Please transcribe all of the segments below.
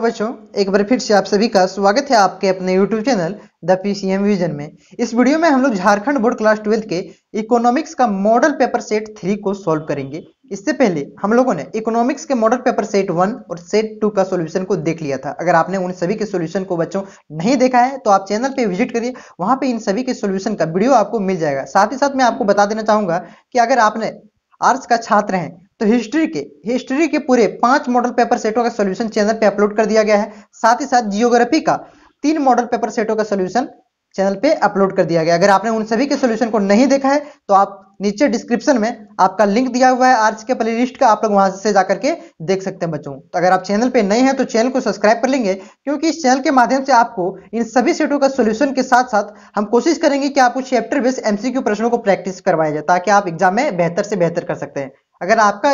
बच्चों एक बार फिर से आप सभी का स्वागत है आपके अपने YouTube channel the P C M vision में इस वीडियो में हम लोग झारखंड बोर्ड क्लास ट्वेल्थ के इकोनॉमिक्स का मॉडल पेपर सेट थ्री को सॉल्व करेंगे इससे पहले हम लोगों ने इकोनॉमिक्स के मॉडल पेपर सेट वन और सेट टू का सॉल्यूशन को देख लिया था अगर आपने उन सभी के सॉल्यूशन को बच्चों नहीं देखा है तो आप चैनल पे विजिट करिए वहां पे इन सभी के सॉल्यूशन का वीडियो आपको मिल जाएगा साथ ही साथ मैं आपको बता देना चाहूंगा कि अगर आपने आर्ट्स का छात्र हैं तो हिस्ट्री के हिस्ट्री के पूरे पांच मॉडल पेपर सेटों का सोल्यूशन चैनल पे अपलोड कर दिया गया है साथ ही साथ जियोग्राफी का तीन मॉडल पेपर सेटों का सोल्यूशन चैनल पे अपलोड कर दिया गया अगर आपने उन सभी के सोल्यूशन को नहीं देखा है तो आप नीचे डिस्क्रिप्शन में आपका लिंक दिया हुआ है आर्ट्स के प्ले का आप लोग वहां से जाकर के देख सकते हैं बच्चों तो अगर आप चैनल पे नए हैं तो चैनल को सब्सक्राइब कर लेंगे क्योंकि इस चैनल के माध्यम से आपको इन सभी सेटों का सोल्यूशन के साथ साथ हम कोशिश करेंगे कि आपको चैप्टर बेस्ड एमसीक्यू प्रश्नों को प्रैक्टिस करवाया जाए ताकि आप एग्जाम में बेहतर से बेहतर कर सकते हैं अगर आपका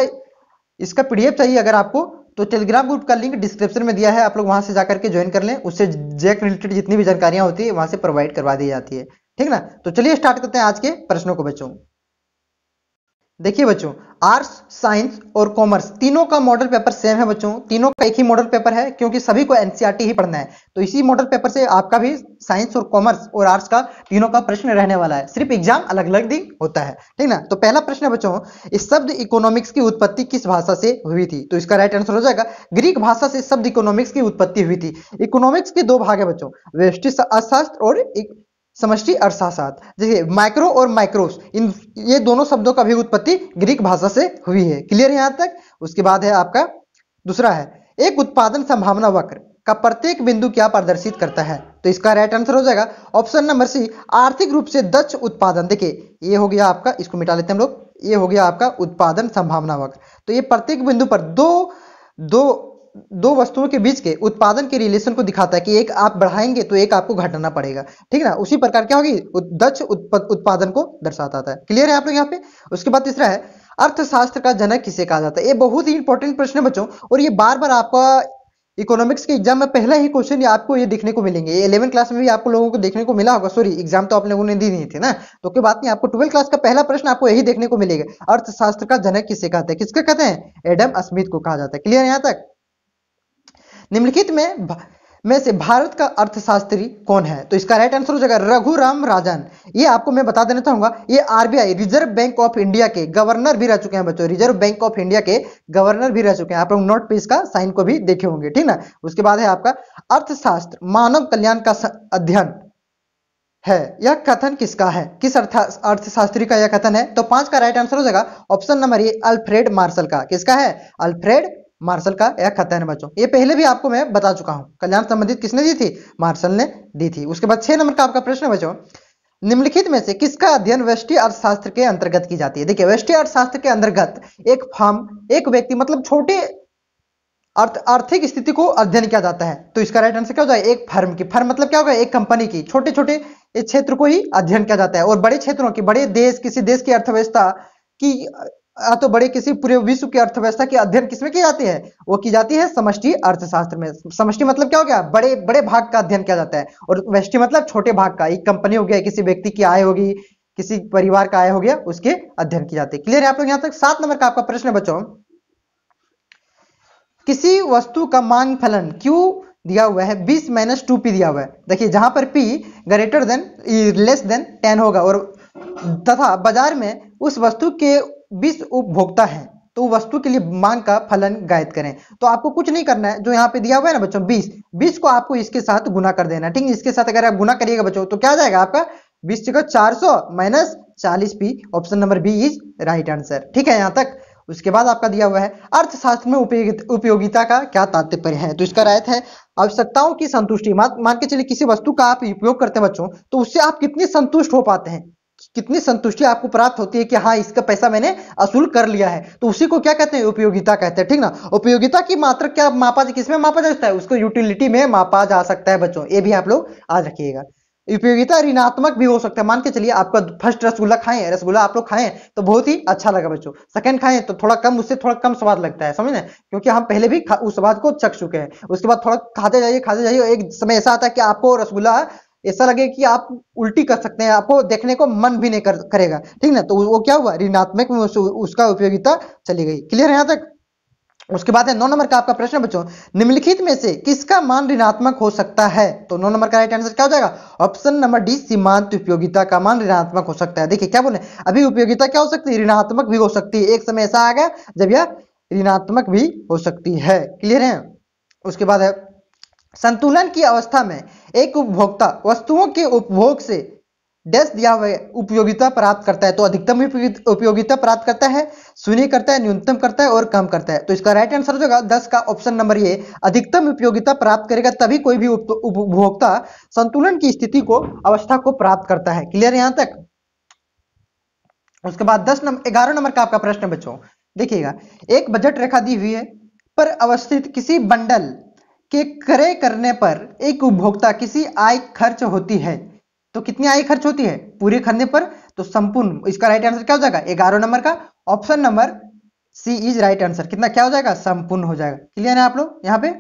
इसका पीडीएफ चाहिए अगर आपको तो टेलीग्राम ग्रुप का लिंक डिस्क्रिप्शन में दिया है आप लोग वहां से जाकर के ज्वाइन कर लें उससे जैक रिलेटेड जितनी भी जानकारियां होती है वहां से प्रोवाइड करवा दी जाती है ठीक ना तो चलिए स्टार्ट करते हैं आज के प्रश्नों को बच्चों देखिए बच्चों आर्ट्स साइंस और कॉमर्स तीनों का मॉडल पेपर सेम है बच्चों तीनों का एक ही मॉडल पेपर है क्योंकि सभी को एनसीईआरटी e ही पढ़ना है तो इसी मॉडल पेपर से आपका भी साइंस और कॉमर्स और आर्ट्स का तीनों का प्रश्न रहने वाला है सिर्फ एग्जाम अलग अलग दिन होता है ठीक ना तो पहला प्रश्न है बच्चों इस शब्द इकोनॉमिक्स की उत्पत्ति किस भाषा से हुई थी तो इसका राइट आंसर हो जाएगा ग्रीक भाषा से शब्द इकोनॉमिक्स की उत्पत्ति हुई थी इकोनॉमिक्स के दो भाग है बच्चों वेस्टिस अर्थशास्त्र और समष्टि अर्थाशास्त्र जैसे माइक्रो और माइक्रोस इन ये दोनों शब्दों का भी उत्पत्ति ग्रीक भाषा से हुई है क्लियर है यहाँ तक उसके बाद है आपका दूसरा है एक उत्पादन संभावना वक्र का प्रत्येक बिंदु क्या प्रदर्शित करता है तो इसका राइट आंसर हो जाएगा ऑप्शन नंबर सी आर्थिक रूप से दक्ष उत्पादन देखिए ये हो गया आपका इसको मिटा लेते हैं हम लोग ये हो गया आपका उत्पादन संभावना वक्र तो ये प्रत्येक बिंदु पर दो दो दो वस्तुओं के बीच के उत्पादन के रिलेशन को दिखाता है कि एक आप बढ़ाएंगे तो एक आपको घटाना पड़ेगा ठीक है ना उसी प्रकार क्या होगी दक्ष उत्पादन को दर्शाता है क्लियर है आप लोग यहाँ पे उसके बाद तीसरा है अर्थशास्त्र का जनक किसे कहा जाता है ये बहुत ही इंपॉर्टेंट प्रश्न है बच्चों और ये बार बार आपका इकोनॉमिक्स के एग्जाम में पहला ही क्वेश्चन आपको ये देखने को मिलेंगे इलेवन क्लास में भी आपको लोगों को देखने को मिला होगा सॉरी एग्जाम तो आप लोगों ने दी नहीं थी ना तो कोई बात नहीं आपको ट्वेल्थ क्लास का पहला प्रश्न आपको यही देखने को मिलेगा अर्थशास्त्र का जनक किसे कहते हैं किसका कहते हैं एडम स्मिथ को कहा जाता है क्लियर यहाँ तक निम्नलिखित में में से भारत का अर्थशास्त्री कौन है तो इसका राइट आंसर हो जाएगा रघुराम राजन ये आपको मैं बता देना चाहूंगा ये RBI reserve bank of India के गवर्नर भी रह चुके हैं बच्चों रिजर्व बैंक ऑफ इंडिया के गवर्नर भी रह चुके हैं आप लोग नोट पे इसका साइन को भी देखे होंगे ठीक ना उसके बाद है आपका अर्थशास्त्र मानव कल्याण का अध्ययन है यह कथन किसका है किस अर्थ अर्थशास्त्री का यह कथन है तो पांच का राइट आंसर हो जाएगा option number A Alfred Marshall का किसका है अल्फ्रेड मार्शल का यह खतन है बच्चों ये पहले भी आपको मैं बता चुका हूं कल्याण संबंधित किसने दी थी मार्शल ने दी थी उसके बाद छह नंबर का आपका प्रश्न है बच्चों निम्नलिखित में से किसका अध्ययन वैष्टि अर्थशास्त्र के अंतर्गत की जाती है देखिए वैष्टि अर्थशास्त्र के अंतर्गत एक फॉर्म एक व्यक्ति मतलब छोटे अर्थ आर्थिक स्थिति को अध्ययन किया जाता है तो इसका राइट आंसर क्या हो जाए एक फर्म की फर्म मतलब क्या होगा एक कंपनी की छोटे छोटे क्षेत्र को ही अध्ययन किया जाता है और बड़े क्षेत्रों की बड़े देश किसी देश की अर्थव्यवस्था की तो बड़े किसी पूरे विश्व की अर्थव्यवस्था के अध्ययन किसमें की जाती है वो की जाती है समष्टि अर्थशास्त्र में समष्टि मतलब क्या हो गया बड़े बड़े भाग का अध्ययन किया जाता है और वृष्टि मतलब छोटे भाग का एक कंपनी हो गया किसी व्यक्ति की आय होगी किसी परिवार का आय हो गया उसके अध्ययन की जाती है क्लियर है आप लोग यहां तक सात नंबर का आपका प्रश्न बच्चों किसी वस्तु का मांग फलन क्यू दिया हुआ है बीस माइनस टू पी दिया हुआ है देखिए जहां पर P greater than less than ten होगा और तथा बाजार में उस वस्तु के बीस उपभोक्ता है तो वस्तु के लिए मांग का फलन गायत करें तो आपको कुछ नहीं करना है जो यहाँ पे दिया हुआ है ना बच्चों 20 20 को आपको इसके साथ गुना कर देना ठीक है इसके साथ अगर आप गुना करिएगा बच्चों तो क्या जाएगा आपका बीस जगह चार सौ माइनस चालीस P option number B is right answer ठीक है यहाँ तक उसके बाद आपका दिया हुआ है अर्थशास्त्र में उपयोगिता का क्या तात्पर्य है तो इसका रायत है आवश्यकताओं की संतुष्टि मान के चलिए किसी वस्तु का आप उपयोग करते हैं बच्चों तो उससे आप कितने संतुष्ट हो पाते हैं कितनी संतुष्टि आपको प्राप्त होती है कि हाँ इसका पैसा मैंने असूल कर लिया है तो उसी को क्या कहते हैं उपयोगिता कहते हैं ठीक ना उपयोगिता की मात्रा क्या मापा किसमें मापा जा सकता है उसको यूटिलिटी में मापा जा सकता है बच्चों ये भी आप लोग आज रखिएगा उपयोगिता ऋणात्मक भी हो सकता है मान के चलिए आपका फर्स्ट रसगुल्ला खाएं रसगुल्ला आप लोग खाएं तो बहुत ही अच्छा लगा बच्चों सेकंड खाएं तो थोड़ा कम उससे थोड़ा कम स्वाद लगता है समझ क्योंकि हम पहले भी उस स्वाद को चख चुके हैं उसके बाद थोड़ा खाते जाइए खाते जाइए एक समय ऐसा आता है कि आपको रसगुल्ला ऐसा लगे कि आप उल्टी कर सकते हैं आपको देखने को मन भी नहीं कर, करेगा ठीक ना तो वो क्या हुआ ऋणात्मक में उस, उसका उपयोगिता चली गई क्लियर है यहां तक उसके बाद है नौ नंबर का आपका प्रश्न बच्चों निम्नलिखित में से किसका मान ऋणात्मक हो सकता है तो नौ नंबर का राइट आंसर क्या हो जाएगा ऑप्शन नंबर डी सीमांत उपयोगिता का मान ऋणात्मक हो सकता है देखिए क्या बोले अभी उपयोगिता क्या हो सकती है ऋणात्मक भी हो सकती है एक समय ऐसा आ गया जब यह ऋणात्मक भी हो सकती है क्लियर है उसके बाद है संतुलन की अवस्था में एक उपभोक्ता वस्तुओं के उपभोग से डैश दिया हुआ उपयोगिता प्राप्त करता है तो अधिकतम उपयोगिता प्राप्त करता है शून्य करता है न्यूनतम करता है और कम करता है तो इसका राइट आंसर हो जाएगा दस का ऑप्शन नंबर ये अधिकतम उपयोगिता प्राप्त करेगा तभी कोई भी उपभोक्ता संतुलन की स्थिति को अवस्था को प्राप्त करता है क्लियर यहां तक उसके बाद दस नंबर ग्यारह नंबर का आपका प्रश्न बच्चों देखिएगा एक बजट रेखा दी हुई है पर अवस्थित किसी बंडल के क्रय करने पर एक उपभोक्ता किसी आय खर्च होती है तो कितनी आय खर्च होती है पूरे खरीदने पर तो संपूर्ण इसका राइट आंसर क्या हो जाएगा ग्यारह नंबर का option number C is right answer कितना क्या हो जाएगा संपूर्ण हो जाएगा क्लियर है आप लोग यहाँ पे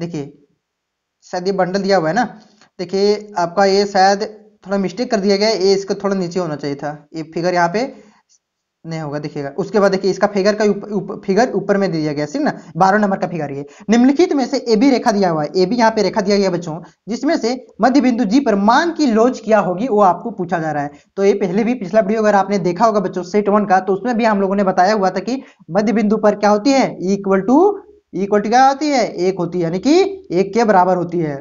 देखिए शायद ये बंडल दिया हुआ है ना देखिए आपका ये शायद थोड़ा मिस्टेक कर दिया गया ये इसको थोड़ा नीचे होना चाहिए था ये फिगर यहाँ पे नहीं होगा देखिएगा उसके बाद देखिए इसका फिगर का उप, उप, फिगर ऊपर में दिया गया सिर्फ ना बारह नंबर का फिगर ये निम्नलिखित में से ए बी रेखा दिया हुआ है ए बी यहाँ पे रेखा दिया गया बच्चों जिसमें से मध्य बिंदु जी पर मान की लोच क्या होगी वो आपको पूछा जा रहा है तो ये पहले भी पिछला वीडियो अगर आपने देखा होगा बच्चों सेट वन का तो उसमें भी हम लोगों ने बताया हुआ था कि मध्य बिंदु पर क्या होती है इक्वल टू इक्वल टू क्या होती है एक होती है यानी कि एक के बराबर होती है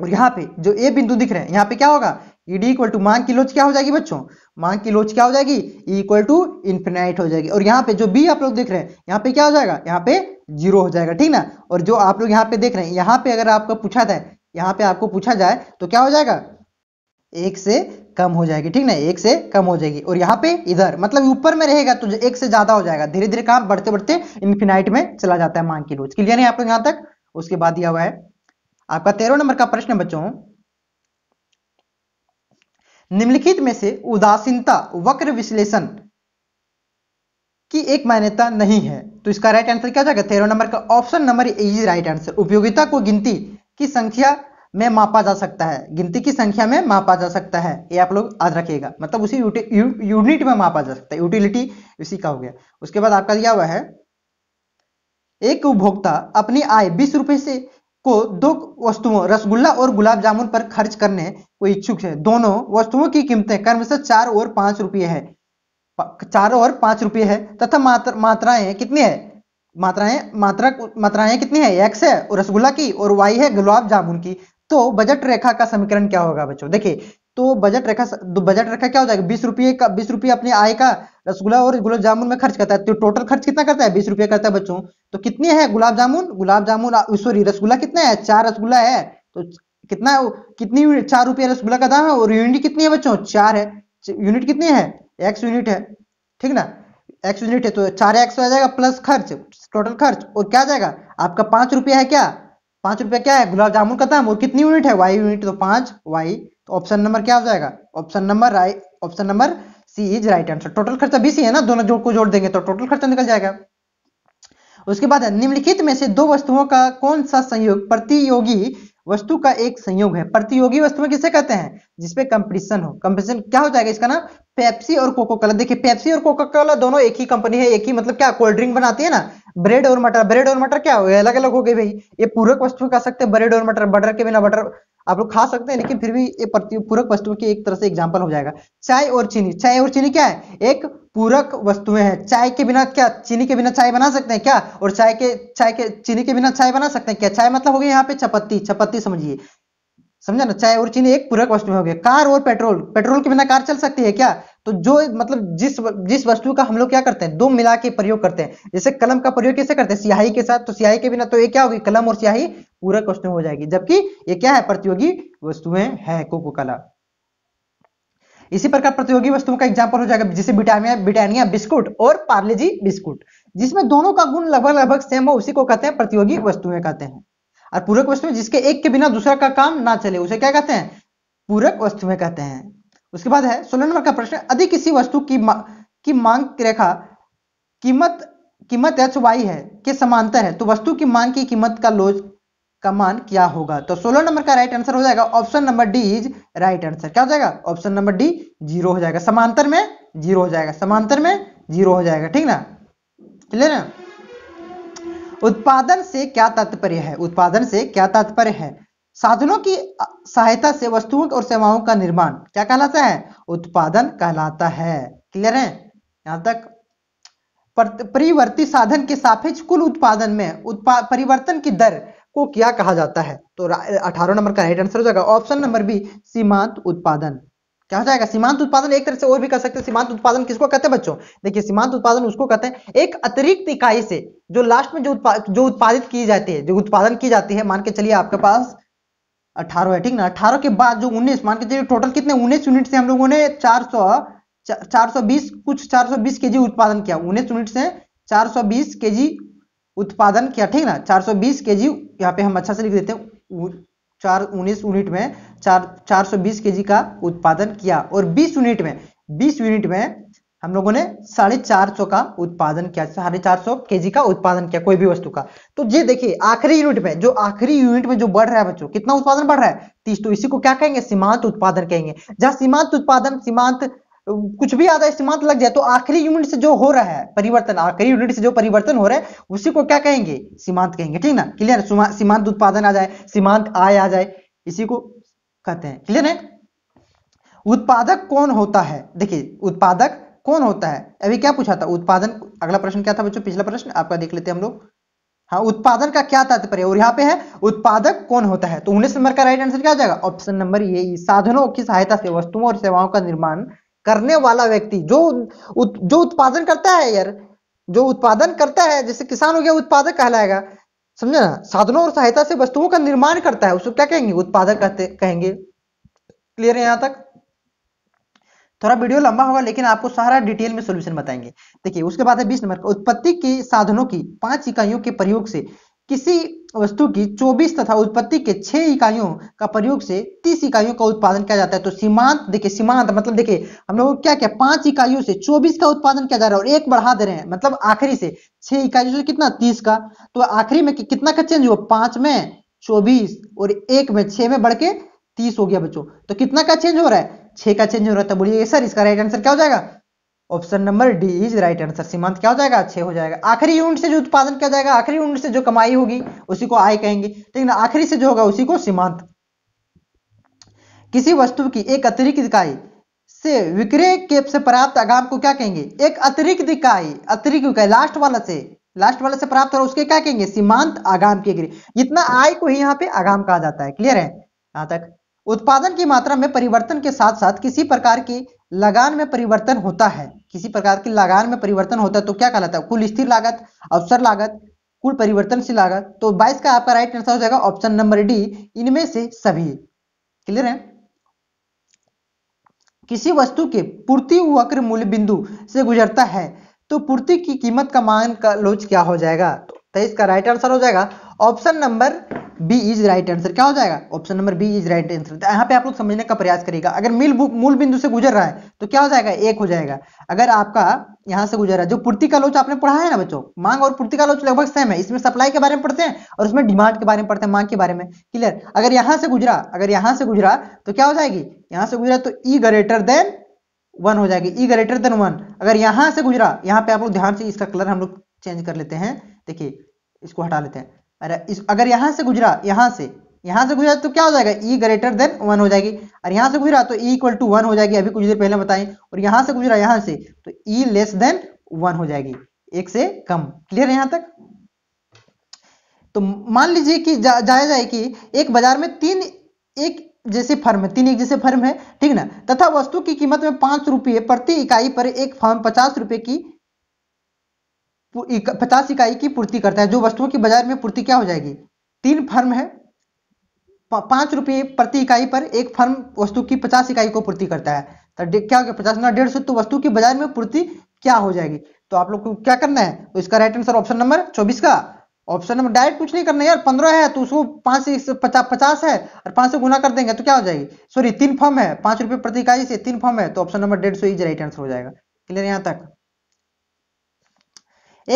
और यहाँ पे जो ए बिंदु दिख रहे हैं यहाँ पे क्या होगा ईडी इक्वल टू मांग की लोच क्या हो जाएगी बच्चों मांग की लोच क्या हो जाएगी इक्वल टू इन्फिनाइट हो जाएगी और यहाँ पे जो बी आप लोग देख रहे हैं यहाँ पे क्या हो जाएगा यहाँ पे जीरो हो जाएगा ठीक ना और जो आप लोग यहाँ पे देख रहे हैं यहाँ पे अगर आपको पूछा जाए यहाँ पे आपको पूछा जाए तो क्या हो जाएगा एक से कम हो जाएगी ठीक ना एक से कम हो जाएगी और यहाँ पे इधर मतलब ऊपर में रहेगा तो एक से ज्यादा हो जाएगा धीरे धीरे काम बढ़ते बढ़ते इन्फिनाइट में चला जाता है मांग की लोच क्लियर है आप लोग यहाँ तक उसके बाद दिया हुआ है आपका तेरह नंबर का प्रश्न बच्चों निम्नलिखित में से उदासीनता वक्र विश्लेषण की एक मान्यता नहीं है तो इसका राइट आंसर क्या जाएगा तेरह नंबर का option number A is right answer उपयोगिता को गिनती की संख्या में मापा जा सकता है गिनती की संख्या में मापा जा सकता है ये आप लोग याद रखिएगा मतलब उसी यूनिट में मापा जा सकता है यूटिलिटी इसी का हो गया उसके बाद आपका दिया हुआ है एक उपभोक्ता अपनी आय बीस रुपए से को दो वस्तुओं रसगुल्ला और गुलाब जामुन पर खर्च करने को इच्छुक है दोनों वस्तुओं की कीमतें क्रमशः चार और पांच रुपये है चार और पांच रुपये है तथा मात्र मात्राएं कितनी है मात्राएं मात्रा मात्राएं कितनी है एक्स है और रसगुल्ला की और वाई है गुलाब जामुन की तो बजट रेखा का समीकरण क्या होगा बच्चों देखिए तो, तो बजट रखा बजट रखा क्या हो जाएगा बीस रुपये का बीस रुपये अपने आय का रसगुल्ला और गुलाब जामुन में खर्च करता है तो टोटल खर्च कितना करता है बीस रुपये करता है बच्चों तो कितने हैं गुलाब जामुन गुलाब जामुन सॉरी रसगुल्ला कितना है चार रसगुल्ला है तो कितना कितनी चार रुपये रसगुल्ला का दाम है और यूनिट कितनी है बच्चों चार है यूनिट कितनी है एक्स यूनिट है ठीक ना एक्स यूनिट है तो चार एक्स आ जाएगा प्लस खर्च टोटल खर्च और क्या जाएगा आपका पांच रुपया है क्या पांच रुपया क्या है गुलाब जामुन का दाम और कितनी यूनिट है वाई यूनिट तो पांच वाई तो ऑप्शन नंबर क्या हो जाएगा option number right option number C is right answer total खर्चा बीसी है ना दोनों जोड़ को जोड़ देंगे तो टोटल खर्चा निकल जाएगा उसके बाद निम्नलिखित में से दो वस्तुओं का कौन सा संयोग प्रतियोगी वस्तु का एक संयोग है प्रतियोगी वस्तु में किसे कहते हैं जिसपे कंपटीशन हो कंपटीशन क्या हो जाएगा इसका नाम पेप्सी और कोको कोला देखिए पेप्सी और कोको कोला दोनों एक ही कंपनी है एक ही मतलब क्या कोल्ड ड्रिंक बनाती है ना ब्रेड और मटर ब्रेड और मटर क्या हो गया अलग अलग हो गए भाई ये पूरक वस्तु कह सकते हैं ब्रेड और मटर बटर के बिना बटर आप लोग खा सकते हैं लेकिन फिर भी ये पूरक वस्तु की एक तरह से एग्जाम्पल हो जाएगा चाय और चीनी चाय और चीनी क्या है एक पूरक वस्तुएं हैं चाय के बिना क्या चीनी के बिना चाय बना सकते हैं क्या और चाय के चाय के चीनी के बिना चाय बना सकते हैं क्या चाय मतलब हो गया यहाँ पे चपत्ती चपत्ती समझिए समझा ना चाय और चीनी एक पूरक वस्तु हो गया कार और पेट्रोल पेट्रोल के बिना कार चल सकती है क्या तो जो मतलब जिस जिस वस्तु का हम लोग क्या करते हैं दो मिला के प्रयोग करते हैं जैसे कलम का प्रयोग कैसे करते हैं स्याही के साथ तो स्याही के बिना तो ये क्या होगी कलम और स्याही पूरक वस्तु हो जाएगी जबकि ये क्या है प्रतियोगी वस्तुएं है कोको कला इसी प्रकार प्रतियोगी वस्तुओं का एग्जाम्पल हो जाएगा जैसे बिटामिया बिटानिया बिस्कुट और पार्लेजी बिस्कुट जिसमें दोनों का गुण लगभग लगभग सेम हो उसी को कहते हैं प्रतियोगी वस्तुएं कहते हैं और पूरक वस्तु जिसके एक के बिना दूसरा का काम ना चले उसे क्या कहते हैं पूरक वस्तुएं कहते हैं उसके बाद है सोलह नंबर का प्रश्न यदि किसी वस्तु की मा, की मांग रेखा कीमत कीमत एच वाई है के समांतर है तो वस्तु की मांग की कीमत का लोज का मान क्या होगा तो सोलह नंबर का राइट आंसर हो जाएगा option number D is right answer क्या हो जाएगा ऑप्शन नंबर डी जीरो हो जाएगा समांतर में जीरो हो जाएगा समांतर में जीरो हो जाएगा ठीक ना क्लियर ना उत्पादन से क्या तात्पर्य है उत्पादन से क्या तात्पर्य है साधनों की सहायता से वस्तुओं और सेवाओं का निर्माण क्या कहलाता है उत्पादन कहलाता है क्लियर है यहां तक परिवर्ती साधन के सापेक्ष कुल उत्पादन में उत्पाद परिवर्तन की दर को क्या कहा जाता है तो अठारह नंबर का राइट आंसर हो जाएगा ऑप्शन नंबर बी सीमांत उत्पादन क्या हो जाएगा सीमांत उत्पादन एक तरह से और भी कर सकते हैं सीमांत उत्पादन किसको कहते हैं बच्चों देखिए सीमांत उत्पादन उसको कहते हैं एक अतिरिक्त इकाई से जो लास्ट में जो उत्पा, जो उत्पादित की जाती है जो उत्पादन की जाती है मान के चलिए आपके पास अठारह है ठीक ना अठारह के बाद जो उन्नीस मान के चलिए टोटल कितने उन्नीस यूनिट से हम लोगों ने चार सौ चार सौ बीस कुछ चार सौ बीस के जी उत्पादन किया उन्नीस यूनिट से चार सौ बीस के जी उत्पादन किया ठीक ना चार सौ बीस के जी यहाँ पे हम अच्छा से लिख देते हैं चार उन्नीस यूनिट में चार चार सौ बीस के जी का उत्पादन किया और बीस यूनिट में बीस यूनिट में हम लोगों ने साढ़े चार सौ का उत्पादन किया साढ़े चार सौ के जी का उत्पादन किया कोई भी वस्तु का तो ये देखिए आखिरी यूनिट में जो आखिरी यूनिट में जो बढ़ रहा है बच्चों कितना उत्पादन बढ़ रहा है तीस तो इसी को क्या कहेंगे सीमांत उत्पादन कहेंगे जहां सीमांत उत्पादन सीमांत कुछ भी आधा सीमांत लग जाए तो आखिरी यूनिट से जो हो रहा है परिवर्तन आखिरी यूनिट से जो परिवर्तन हो रहा है उसी को क्या कहेंगे सीमांत कहेंगे ठीक ना क्लियर सीमांत उत्पादन आ जाए सीमांत आय आ जाए इसी को कहते हैं क्लियर है उत्पादक कौन होता है देखिए उत्पादक कौन होता है अभी क्या पूछा था उत्पादन अगला प्रश्न क्या था बच्चों पिछला प्रश्न आपका देख लेते हैं हम लोग हाँ उत्पादन का क्या तात्पर्य और यहाँ पे है उत्पादक कौन होता है तो उन्नीस नंबर का राइट आंसर क्या हो जाएगा ऑप्शन नंबर ये साधनों की सहायता से वस्तुओं और सेवाओं का निर्माण करने वाला व्यक्ति जो उत, जो उत्पादन करता है यार जो उत्पादन करता है जैसे किसान हो गया उत्पादक कहलाएगा समझे ना साधनों और सहायता से वस्तुओं का निर्माण करता है उसको क्या कहेंगे उत्पादक कहते कहेंगे क्लियर है यहां तक थोड़ा वीडियो लंबा होगा लेकिन आपको सारा डिटेल में सोल्यूशन बताएंगे देखिए उसके बाद है बीस नंबर उत्पत्ति के साधनों की पांच इकाइयों के प्रयोग से किसी वस्तु की 24 तथा उत्पत्ति के 6 इकाइयों का प्रयोग से 30 इकाइयों का उत्पादन किया जाता है तो सीमांत देखिए सीमांत मतलब देखिए हम लोग क्या क्या पांच इकाइयों से 24 का उत्पादन किया जा रहा है और एक बढ़ा दे रहे हैं मतलब आखिरी से 6 इकाइयों से कितना 30 का तो आखिरी में कितना का चेंज हुआ पांच में चौबीस और एक में छह में बढ़ के तीस हो गया बच्चों तो कितना का चेंज हो रहा है छह का चेंज हो रहा है तो बोलिए सर इसका राइट आंसर क्या हो जाएगा option number D is right answer सीमांत क्या हो जाएगा छह हो जाएगा आखिरी यूनिट से जो उत्पादन किया जाएगा आखिरी यूनिट से जो कमाई होगी उसी को आय कहेंगे लेकिन तो आखिरी से जो होगा उसी को सीमांत किसी वस्तु की एक अतिरिक्त इकाई से विक्रय के से प्राप्त आगाम को क्या कहेंगे एक अतिरिक्त इकाई अतिरिक्त इकाई लास्ट वाला से लास्ट वाला से प्राप्त हो उसके क्या कहेंगे सीमांत आगाम के गिरी जितना आय को ही यहाँ पे आगाम कहा जाता है क्लियर है यहां तक उत्पादन की मात्रा में परिवर्तन के साथ साथ किसी प्रकार की लगान में परिवर्तन होता है किसी प्रकार की लगान में परिवर्तन होता है तो क्या कहलाता है कुल स्थिर लागत अवसर लागत कुल परिवर्तनशील लागत तो 22 का आपका राइट आंसर हो जाएगा ऑप्शन नंबर डी इनमें से सभी क्लियर है किसी वस्तु के पूर्ति वक्र मूल्य बिंदु से गुजरता है तो पूर्ति की कीमत का मान का लोच क्या हो जाएगा तो इसका राइट आंसर हो जाएगा option number B is right answer क्या हो जाएगा option number B is right answer यहाँ पे आप लोग समझने का प्रयास करेगा अगर मिल मूल बिंदु से गुजर रहा है तो क्या हो जाएगा एक हो जाएगा अगर आपका यहाँ से गुजर रहा है जो पूर्ति का लोच आपने पढ़ा है ना बच्चों मांग और पूर्ति का लोच लगभग सेम है इसमें सप्लाई के बारे में पढ़ते हैं और उसमें डिमांड के बारे में पढ़ते हैं मांग के बारे में क्लियर अगर यहाँ से गुजरा अगर यहाँ से गुजरा तो क्या हो जाएगी यहाँ से गुजरा तो ई ग्रेटर देन वन हो जाएगी ई ग्रेटर देन वन अगर यहाँ से गुजरा यहाँ पे आप लोग ध्यान से इसका कलर हम लोग चेंज कर लेते हैं देखिए इसको हटा लेते हैं अरे इस अगर यहां से गुजरा यहां से यहां से गुजरा तो क्या हो जाएगा ई ग्रेटर देन वन हो जाएगी और यहां से गुजरा तो ई इक्वल टू वन हो जाएगी अभी कुछ देर पहले बताएं और यहां से गुजरा यहां से तो ई लेस देन वन हो जाएगी एक से कम क्लियर है यहाँ तक तो मान लीजिए कि जाया जाए, जाए कि एक बाजार में तीन एक जैसे फर्म है तीन एक जैसे फर्म है ठीक ना तथा वस्तु की कीमत में पांच रुपये प्रति इकाई पर एक फर्म पचास रुपए की पचास इकाई की पूर्ति करता है जो वस्तुओं की बाजार में पूर्ति क्या हो जाएगी तीन फर्म है पांच रुपये प्रति इकाई पर एक फर्म वस्तु की पचास इकाई को पूर्ति करता है तो क्या हो गया पचास ना डेढ़ सौ तो वस्तु की बाजार में पूर्ति क्या हो जाएगी तो आप लोग को क्या करना है तो इसका राइट आंसर ऑप्शन नंबर चौबीस का ऑप्शन नंबर डायरेक्ट कुछ नहीं करना यार पंद्रह है तो उसको पांच पचास है और पांच से गुना कर देंगे तो क्या हो जाएगी सॉरी तीन फॉर्म है पांच रुपये प्रति इकाई से तीन फॉर्म है तो ऑप्शन नंबर डेढ़ सौ इज राइट आंसर हो जाएगा क्लियर यहाँ तक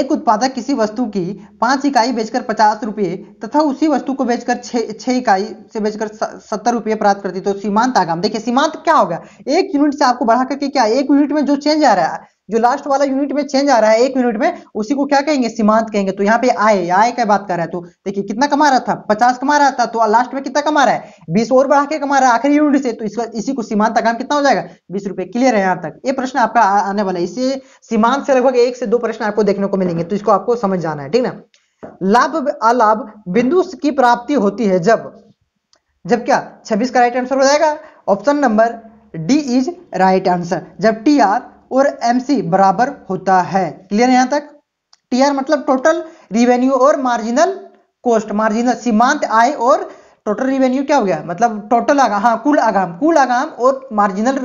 एक उत्पादक किसी वस्तु की पांच इकाई बेचकर पचास रुपये तथा उसी वस्तु को बेचकर छह इकाई से बेचकर सत्तर रुपये प्राप्त करती तो सीमांत आगाम देखिए सीमांत क्या होगा एक यूनिट से आपको बढ़ा करके क्या एक यूनिट में जो चेंज आ रहा है जो लास्ट वाला यूनिट में चेंज आ रहा है एक यूनिट में उसी को क्या कहेंगे सीमांत कहेंगे तो यहाँ पे आए आय का बात कर रहा है तो देखिए कितना कमा रहा था पचास कमा रहा था तो लास्ट में कितना कमा रहा है बीस और बढ़ा के कमा रहा है आखिरी यूनिट से तो इसका इसी को सीमांत का काम कितना हो जाएगा बीस रुपए क्लियर है यहाँ तक ये प्रश्न आपका आने वाला है इसी सीमांत से लगभग एक से दो प्रश्न आपको देखने को मिलेंगे तो इसको आपको समझ जाना है ठीक ना लाभ अलाभ बिंदु की प्राप्ति होती है जब जब क्या छब्बीस का राइट आंसर हो जाएगा option number D is right answer जब टी आर और एमसी बराबर होता है क्लियर यहां तक टीआर मतलब टोटल रिवेन्यू और मार्जिनल कोस्ट मार्जिनल सीमांत आय और टोटल रिवेन्यू क्या हो गया मतलब टोटल आगाम हाँ कुल आगाम कुल आगाम और मार्जिनल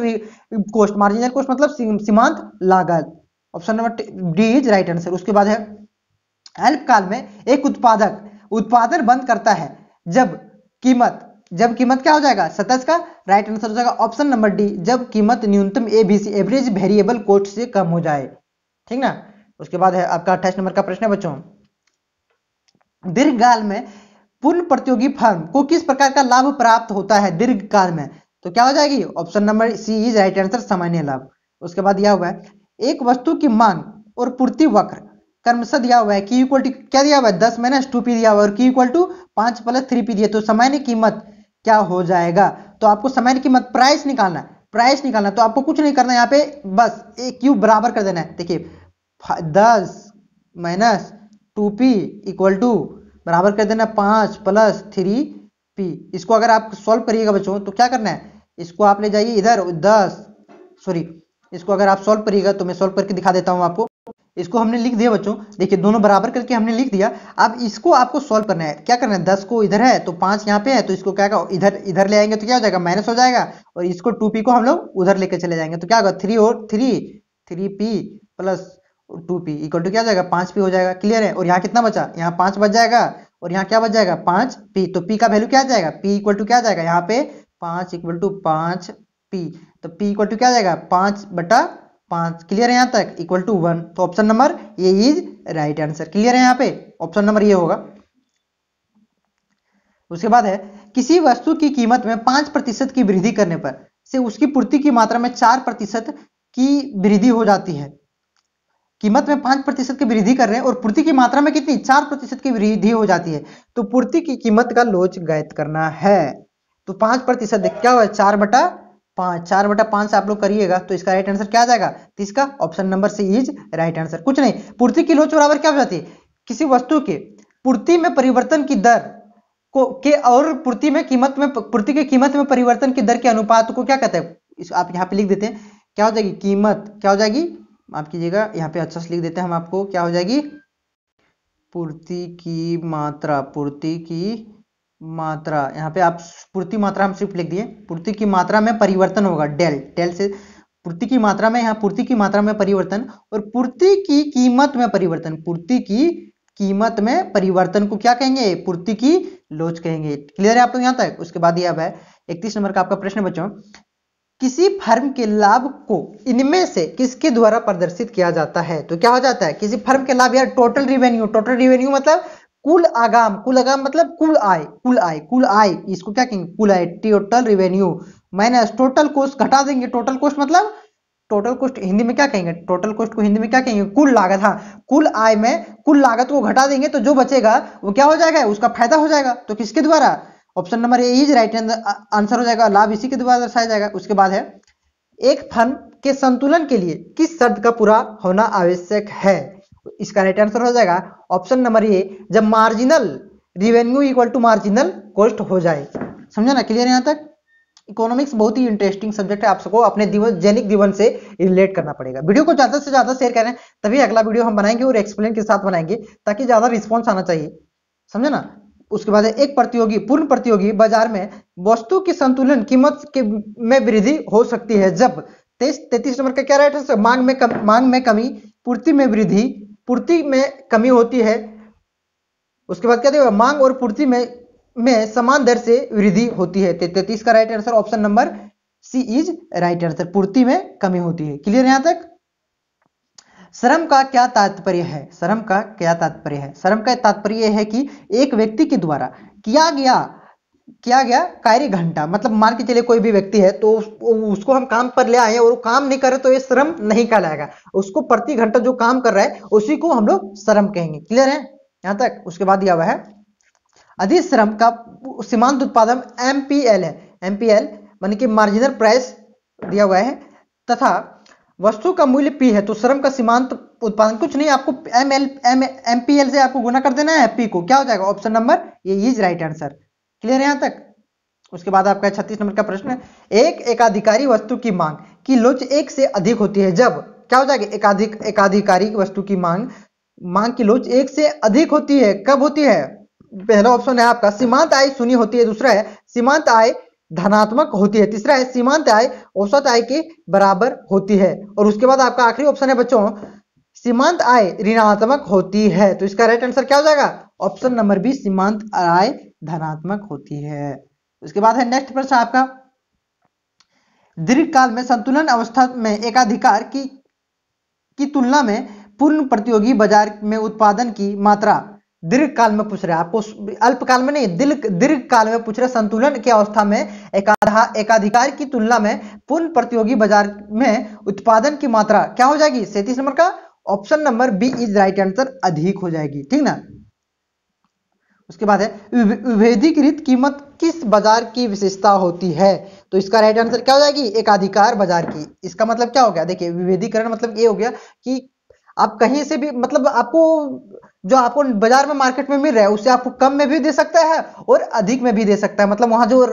कोस्ट मार्जिनल कोस्ट मतलब सीमांत लागत option number D is right answer उसके बाद है अल्पकाल में एक उत्पादक उत्पादन बंद करता है जब कीमत जब कीमत क्या हो जाएगा सतस का राइट आंसर हो जाएगा ऑप्शन नंबर डी जब कीमत न्यूनतम एबीसी एवरेज वेरिएबल कोस्ट से कम हो जाए ठीक ना उसके बाद है आपका अट्ठाईस नंबर का प्रश्न है बच्चों दीर्घकाल में पूर्ण प्रतियोगी फर्म को किस प्रकार का लाभ प्राप्त होता है दीर्घ काल में तो क्या हो जाएगी option number C is right answer सामान्य लाभ उसके बाद यह हुआ है एक वस्तु की मांग और पूर्ति वक्र कर्मशः दिया हुआ है की इक्वल टू क्या दिया हुआ है दस माइनस टू पी दिया हुआ है और की इक्वल टू पांच प्लस थ्री पी दिया तो सामान्य कीमत क्या हो जाएगा तो आपको समय की मत प्राइस निकालना है प्राइस निकालना तो आपको कुछ नहीं करना यहाँ पे बस ए क्यू बराबर कर देना है देखिए दस minus two P equal to बराबर कर देना पांच प्लस थ्री पी इसको अगर आप सॉल्व करिएगा बच्चों तो क्या करना है इसको आप ले जाइए इधर दस सॉरी इसको अगर आप सॉल्व करिएगा तो मैं सॉल्व करके दिखा देता हूँ आपको इसको हमने लिख दिया बच्चों देखिए दोनों बराबर करके हमने लिख दिया अब इसको आपको सॉल्व करना है क्या करना है दस को इधर है तो पांच यहाँ पे है तो इसको क्या इधर इधर ले आएंगे तो क्या हो जाएगा माइनस हो जाएगा और इसको टू को हम लोग उधर लेके चले जाएंगे तो क्या होगा थ्री और three three P plus two P equal to क्या जाएगा पांच पी हो जाएगा क्लियर है और यहाँ कितना बचा यहाँ पांच बच जाएगा और यहाँ क्या बच जाएगा पांच पी तो पी का वैल्यू क्या जाएगा पी इक्वल टू क्या जाएगा यहाँ पे पांच इक्वल टू पांच पी तो पी इक्वल टू क्या जाएगा पांच बटा पांच क्लियर है यहां तक इक्वल टू वन तो option number A is right answer clear है यहां पे ऑप्शन नंबर ये होगा उसके बाद है किसी वस्तु की कीमत में पांच प्रतिशत की वृद्धि करने पर से उसकी पूर्ति की मात्रा में चार प्रतिशत की वृद्धि हो जाती है कीमत में पांच प्रतिशत की वृद्धि कर रहे हैं और पूर्ति की मात्रा में कितनी चार प्रतिशत की वृद्धि हो जाती है तो पूर्ति की कीमत का लोच गायत करना है तो पांच प्रतिशत क्या हुआ चार बटा पाँच चार बटा पाँच से आप लोग करिएगा तो इसका राइट आंसर क्या आ जाएगा तो इसका option number C is right answer कुछ नहीं पूर्ति की लोच बराबर क्या हो जाती है किसी वस्तु के पूर्ति में परिवर्तन की दर को के और पूर्ति में कीमत में पूर्ति के कीमत में परिवर्तन की दर के अनुपात को क्या कहते हैं आप यहाँ पे लिख देते हैं क्या हो जाएगी कीमत क्या हो जाएगी आप कीजिएगा यहाँ पे अच्छा से लिख देते हैं हम आपको क्या हो जाएगी पूर्ति की मात्रा पूर्ति की मात्रा यहाँ पे आप पूर्ति मात्रा हम सिर्फ लिख दिए पूर्ति की मात्रा में परिवर्तन होगा डेल डेल से पूर्ति की मात्रा में यहाँ पूर्ति की मात्रा में परिवर्तन और पूर्ति की कीमत में परिवर्तन पूर्ति की कीमत में परिवर्तन को क्या कहेंगे पूर्ति की लोच कहेंगे क्लियर है आप लोग यहाँ तक उसके बाद ये अब है इकतीस नंबर का आपका प्रश्न बच्चों किसी फर्म के लाभ को इनमें से किसके द्वारा प्रदर्शित किया जाता है तो क्या हो जाता है किसी फर्म के लाभ यार टोटल रिवेन्यू टोटल रिवेन्यू मतलब कुल आगाम कुल आगाम मतलब कुल आय कुल आय कुल आय इसको क्या कहेंगे कुल आय total revenue minus total cost घटा देंगे टोटल कोस्ट मतलब टोटल कोस्ट हिंदी में क्या कहेंगे टोटल कोस्ट को हिंदी में क्या कहेंगे कुल लागत हाँ कुल आय में कुल लागत को घटा देंगे तो जो बचेगा वो क्या हो जाएगा उसका फायदा हो जाएगा तो किसके द्वारा option number A is right answer हो जाएगा लाभ इसी के द्वारा दर्शाया जाएगा उसके बाद है एक फंड के संतुलन के लिए किस शर्त का पूरा होना आवश्यक है तो इसका राइट आंसर हो जाएगा ऑप्शन नंबर ए जब marginal revenue equal to marginal cost हो जाए समझा ना क्लियर यहां तक इकोनॉमिक्स बहुत ही इंटरेस्टिंग सब्जेक्ट है आप सबको अपने दिवन, जैनिक जीवन से रिलेट करना पड़ेगा वीडियो को ज्यादा से ज्यादा शेयर करें तभी अगला वीडियो हम बनाएंगे और एक्सप्लेन के साथ बनाएंगे ताकि ज्यादा रिस्पॉन्स आना चाहिए समझे ना उसके बाद एक प्रतियोगी पूर्ण प्रतियोगी बाजार में वस्तु की संतुलन कीमत के में वृद्धि हो सकती है जब तेईस तैतीस नंबर का क्या राइट है मांग में कम, मांग में कमी पूर्ति में वृद्धि पूर्ति में कमी होती है उसके बाद क्या देगा मांग और पूर्ति में में समान दर से वृद्धि होती है तैतीस का right answer option number C is right answer पूर्ति में कमी होती है क्लियर यहां तक श्रम का क्या तात्पर्य है श्रम का क्या तात्पर्य है श्रम का तात्पर्य है कि एक व्यक्ति के द्वारा किया गया किया गया कार्य घंटा मतलब मान के चलिए कोई भी व्यक्ति है तो उसको हम काम पर ले आए और वो काम नहीं करे तो ये श्रम नहीं कहलाएगा उसको प्रति घंटा जो काम कर रहा है उसी को हम लोग श्रम कहेंगे क्लियर है यहां तक उसके बाद यह हुआ है अधिश्रम का सीमांत उत्पादन एम है एम पी कि मार्जिनल प्राइस दिया हुआ है तथा वस्तु का मूल्य पी है तो श्रम का सीमांत उत्पादन कुछ नहीं आपको M L M M P L से आपको गुना कर देना है पी को क्या हो जाएगा option number A is right answer clear है यहां तक उसके बाद आपका छत्तीस नंबर का प्रश्न एक एकाधिकारी वस्तु की मांग की लोच एक से अधिक होती है जब क्या हो जाएगी एकाधिक एकाधिकारी वस्तु की मांग मांग की लोच एक से अधिक होती है कब होती है पहला ऑप्शन है आपका सीमांत आय सुनी होती है दूसरा है सीमांत आय धनात्मक होती है तीसरा है सीमांत आय औसत आय के बराबर होती है और उसके बाद आपका आखिरी ऑप्शन है बच्चों सीमांत आय ऋणात्मक होती है तो इसका राइट आंसर क्या हो जाएगा ऑप्शन नंबर बी सीमांत आय धनात्मक होती है उसके बाद है नेक्स्ट प्रश्न आपका दीर्घ काल में संतुलन अवस्था में एकाधिकार की की तुलना में पूर्ण प्रतियोगी बाजार में उत्पादन की मात्रा दीर्घ काल में पूछ रहे हैं आपको अल्प काल में नहीं दीर्घ दीर्घ काल में पूछ रहे संतुलन की अवस्था में एकाधा एकाधिकार की तुलना में पूर्ण प्रतियोगी बाजार में उत्पादन की मात्रा क्या हो जाएगी सैतीस नंबर का option number B is right answer अधिक हो जाएगी ठीक ना उसके बाद है विभेदीकृत कीमत किस बाजार की विशेषता होती है तो इसका राइट आंसर क्या हो जाएगी एकाधिकार बाजार की इसका मतलब क्या हो गया देखिए विभेदीकरण मतलब ये हो गया कि आप कहीं से भी मतलब आपको जो आपको बाजार में मार्केट में मिल रहा है उसे आपको कम में भी दे सकता है और अधिक में भी दे सकता है मतलब वहां जो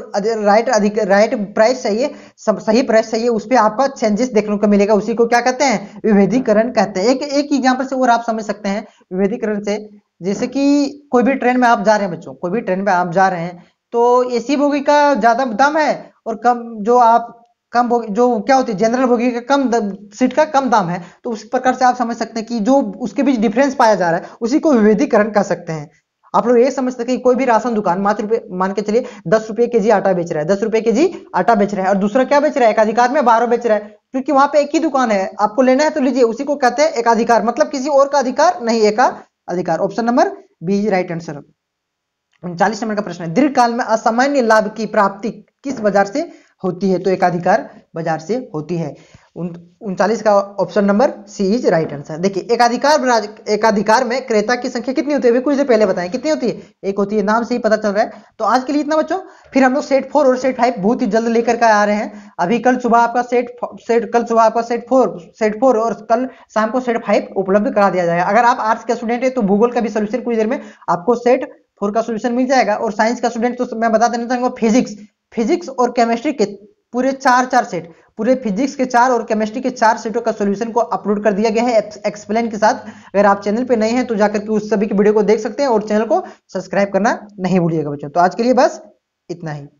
राइट अधिक राइट प्राइस चाहिए सही प्राइस चाहिए उस पर आपका चेंजेस देखने को मिलेगा उसी को क्या कहते हैं विभेदीकरण कहते हैं एक एक एग्जाम्पल से और आप समझ सकते हैं विभेदीकरण से जैसे कि कोई भी ट्रेन में आप जा रहे हैं बच्चों कोई भी ट्रेन में आप जा रहे हैं तो एसी बोगी का ज्यादा दाम है और कम जो आप कम बोगी जो क्या होती है जनरल बोगी का कम सीट का कम दाम है तो उस प्रकार से आप समझ सकते हैं कि जो उसके बीच डिफरेंस पाया जा रहा है उसी को विभेदीकरण कर सकते हैं आप लोग ये समझ सकते हैं कोई भी राशन दुकान मात्र रुपये मान के चलिए दस रुपये के जी आटा बेच रहा है दस रुपये के जी आटा बेच रहा है और दूसरा क्या बेच रहा है एकाधिकार में बारह बेच रहा है क्योंकि वहां पे एक ही दुकान है आपको लेना है तो लीजिए उसी को कहते हैं एकाधिकार मतलब किसी और का अधिकार नहीं एका अधिकार option number B right answer उनचालीस नंबर का प्रश्न है दीर्घकाल में असामान्य लाभ की प्राप्ति किस बाजार से होती है तो एकाधिकार बाजार से होती है उनचालीस का option number C is right answer देखिए एकाधिकार एकाधिकार में क्रेता की संख्या कितनी होती है अभी कुछ देर पहले बताएं कितनी होती है एक होती है नाम से ही पता चल रहा है तो आज के लिए इतना बच्चों फिर हम लोग सेट फोर और सेट फाइव बहुत ही जल्द लेकर का आ रहे हैं अभी कल सुबह आपका सेट सेट कल सुबह आपका सेट फोर सेट फोर और कल शाम को सेट फाइव उपलब्ध करा दिया जाएगा अगर आप आर्ट्स के स्टूडेंट है तो भूगोल का भी सोल्यूशन कुछ देर में आपको सेट फोर का सोल्यूशन मिल जाएगा और साइंस का स्टूडेंट तो मैं बता देना चाहूंगा फिजिक्स फिजिक्स और केमिस्ट्री के पूरे चार चार सेट पूरे फिजिक्स के चार और केमिस्ट्री के चार सेटों का सोल्यूशन को अपलोड कर दिया गया है एक्सप्लेन के साथ अगर आप चैनल पर नए हैं तो जाकर के उस सभी की वीडियो को देख सकते हैं और चैनल को सब्सक्राइब करना नहीं भूलिएगा बच्चों तो आज के लिए बस इतना ही